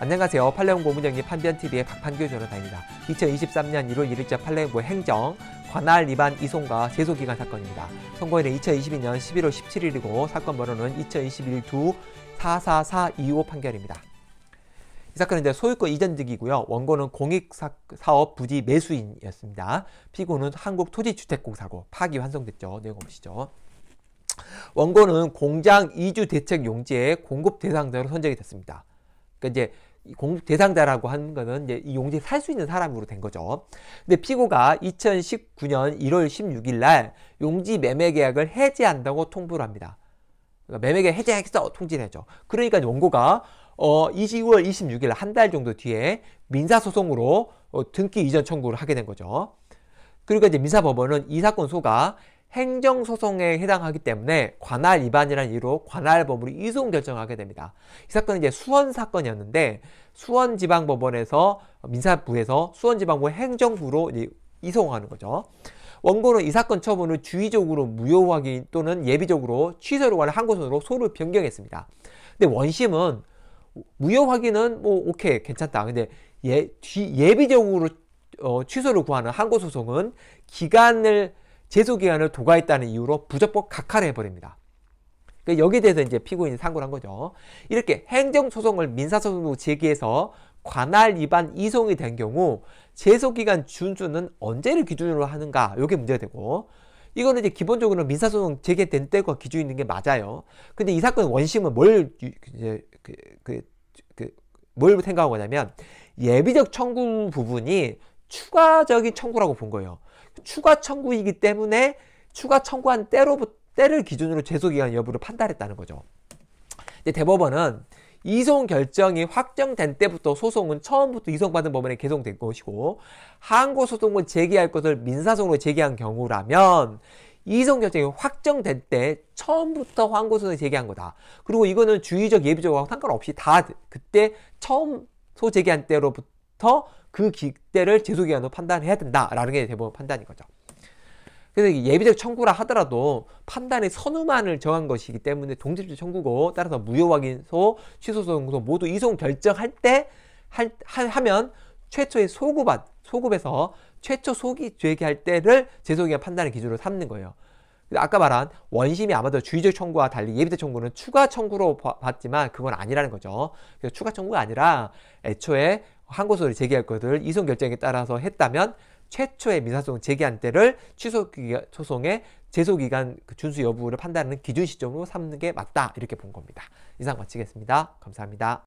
안녕하세요. 팔레옹고 문영기 판변TV의 박판규 변호사입니다. 2023년 1월 1일자 팔레옹고 행정 관할 위반 이송과 제소기간 사건입니다. 선고일은 2022년 11월 17일이고 사건 번호는 2021-2-44425 판결입니다. 이 사건은 이제 소유권 이전등이고요 원고는 공익사업 부지 매수인이었습니다. 피고는 한국토지주택공사고 파기환송됐죠. 내용 보시죠. 원고는 공장 이주 대책 용지의 공급 대상자로 선정이 됐습니다. 그러니까 이제 공급 대상자라고 하는 거는 이제 이 용지 살 수 있는 사람으로 된 거죠. 근데 피고가 2019년 1월 16일 날 용지 매매 계약을 해지한다고 통보를 합니다. 그러니까 매매 계약 해지했어 통지를 해죠. 그러니까 원고가 어 22월 26일 한 달 정도 뒤에 민사 소송으로 어, 등기 이전 청구를 하게 된 거죠. 그리고 이제 민사법원은 이 사건 소가 행정소송에 해당하기 때문에 관할 위반이라는 이유로 관할법으로 이송 결정하게 됩니다. 이 사건은 이제 수원 사건이었는데 수원지방법원에서 민사부에서 수원지방부 행정부로 이송하는 거죠. 원고는 이 사건 처분을 주의적으로 무효하기 또는 예비적으로 취소를 관한 항고선으로 소를 변경했습니다. 근데 원심은 무효 확인은 뭐 오케이 괜찮다. 근데 예, 비적으로 어, 취소를 구하는 항고소송은 기간을 제소 기한을 도과했다는 이유로 부적법 각하를 해버립니다. 그러니까 여기에 대해서 이제 피고인이 상고를 한 거죠. 이렇게 행정소송을 민사소송으로 제기해서 관할 위반 이송이 된 경우 제소기간 준수는 언제를 기준으로 하는가 이게 문제가 되고 이거는 이제 기본적으로 민사소송 제기된 때가 기준 이 있는 게 맞아요. 근데 이 사건 의 원심은 뭘 이제 그, 그, 그, 뭘 생각한 거냐면 예비적 청구 부분이 추가적인 청구라고 본 거예요. 추가 청구이기 때문에 추가 청구한 때로부터 때를 기준으로 제소기간 여부를 판단했다는 거죠. 근데 대법원은 이송 결정이 확정된 때부터 소송은 처음부터 이송받은 법원에 개송된 것이고 항고소송은 제기할 것을 민사소송으로 제기한 경우라면 이송 결정이 확정된 때 처음부터 항고소송을 제기한 거다. 그리고 이거는 주의적 예비적하고 상관없이 다 그때 처음 소 제기한 때로부터 그 기대를 제소기간으로 판단해야 된다라는 게 대법원 판단인 거죠. 그래서 예비적 청구라 하더라도 판단의 선우만을 정한 것이기 때문에 동질적 청구고 따라서 무효 확인소, 취소 소송소 모두 이송 결정할 때 할, 하, 면 최초의 소급한 소급에서 최초 소기 제기할 때를 재소기간 판단의 기준으로 삼는 거예요. 아까 말한 원심이 아마도 주의적 청구와 달리 예비적 청구는 추가 청구로 봤지만 그건 아니라는 거죠. 그래서 그러니까 추가 청구가 아니라 애초에 항고소를 제기할 것을 이송 결정에 따라서 했다면 최초의 민사소송 제기한 때를 취소 소송의 제소 기간 그 준수 여부를 판단하는 기준 시점으로 삼는 게 맞다 이렇게 본 겁니다. 이상 마치겠습니다. 감사합니다.